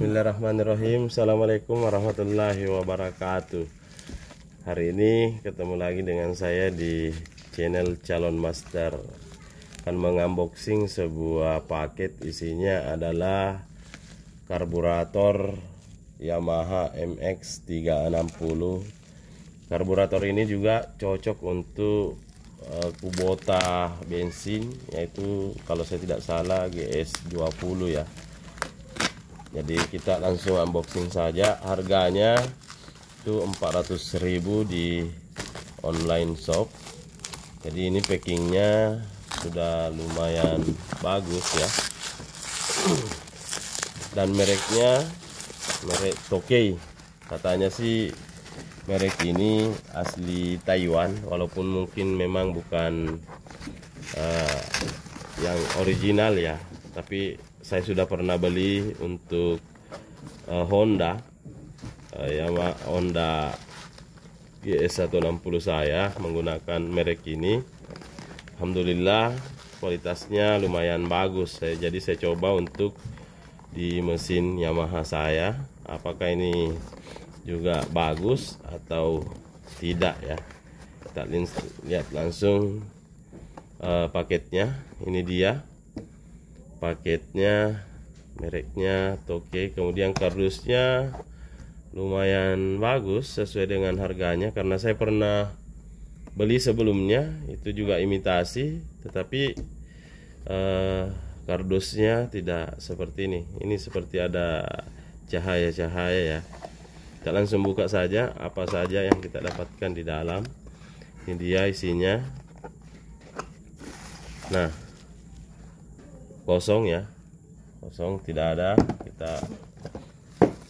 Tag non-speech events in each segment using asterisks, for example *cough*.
Bismillahirrahmanirrahim Assalamualaikum warahmatullahi wabarakatuh Hari ini ketemu lagi dengan saya di channel Calon Master Akan mengunboxing sebuah paket isinya adalah Karburator Yamaha MX360 Karburator ini juga cocok untuk eh, kubota bensin yaitu kalau saya tidak salah GS20 ya jadi kita langsung unboxing saja harganya itu 400.000 di online shop jadi ini packingnya sudah lumayan bagus ya dan mereknya merek Tokei katanya sih merek ini asli Taiwan walaupun mungkin memang bukan uh, yang original ya tapi saya sudah pernah beli untuk uh, Honda uh, eh, Yamaha Honda GS160 saya menggunakan merek ini Alhamdulillah kualitasnya lumayan bagus saya jadi saya coba untuk di mesin Yamaha saya apakah ini juga bagus atau tidak ya kita lihat langsung uh, paketnya ini dia paketnya mereknya Toke kemudian kardusnya lumayan bagus sesuai dengan harganya karena saya pernah beli sebelumnya itu juga imitasi tetapi eh, kardusnya tidak seperti ini ini seperti ada cahaya-cahaya ya kita langsung buka saja apa saja yang kita dapatkan di dalam ini dia isinya nah kosong ya kosong tidak ada kita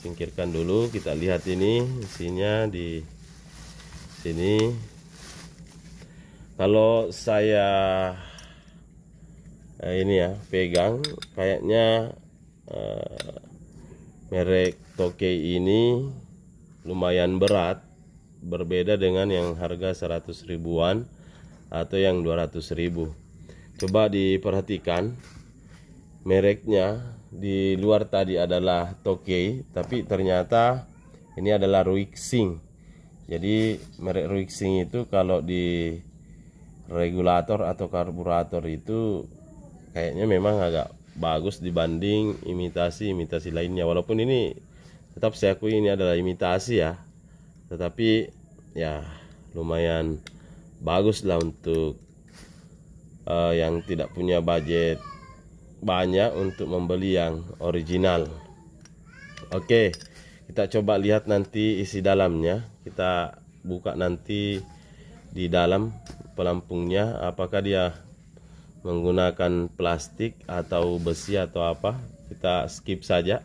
singkirkan dulu kita lihat ini isinya di sini kalau saya eh, ini ya pegang kayaknya eh, merek toke ini lumayan berat berbeda dengan yang harga 100 ribuan atau yang 200 ribu coba diperhatikan mereknya di luar tadi adalah Tokei tapi ternyata ini adalah Ruixing jadi merek Ruixing itu kalau di regulator atau karburator itu kayaknya memang agak bagus dibanding imitasi-imitasi lainnya walaupun ini tetap saya akui ini adalah imitasi ya tetapi ya lumayan bagus lah untuk uh, yang tidak punya budget banyak untuk membeli yang original oke kita coba lihat nanti isi dalamnya kita buka nanti di dalam pelampungnya apakah dia menggunakan plastik atau besi atau apa kita skip saja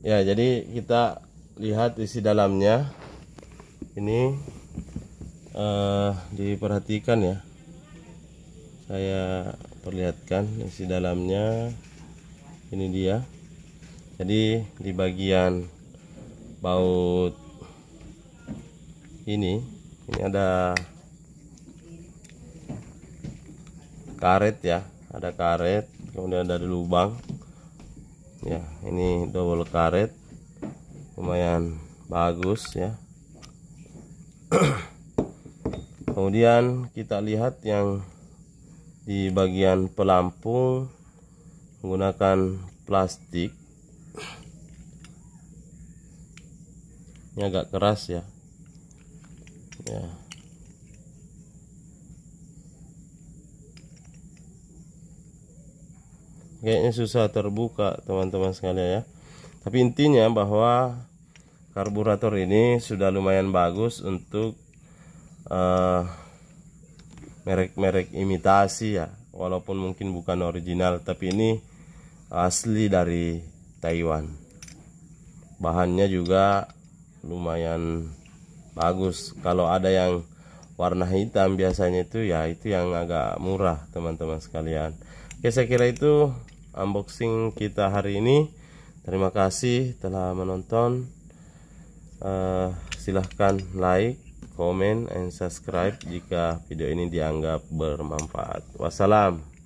ya jadi kita lihat isi dalamnya ini uh, diperhatikan ya saya perlihatkan isi dalamnya ini dia jadi di bagian baut ini ini ada karet ya ada karet kemudian ada lubang ya ini double karet lumayan bagus ya *clears throat* kemudian kita lihat yang di bagian pelampung menggunakan plastik ini agak keras ya ya kayaknya susah terbuka teman-teman sekalian ya tapi intinya bahwa karburator ini sudah lumayan bagus untuk uh, merek-merek imitasi ya walaupun mungkin bukan original tapi ini asli dari Taiwan bahannya juga lumayan bagus kalau ada yang warna hitam biasanya itu ya itu yang agak murah teman-teman sekalian oke saya kira itu unboxing kita hari ini terima kasih telah menonton uh, silahkan like komen, and subscribe jika video ini dianggap bermanfaat. Wassalam.